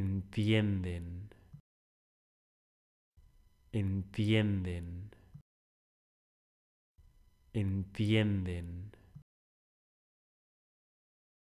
entienden, entienden, entienden.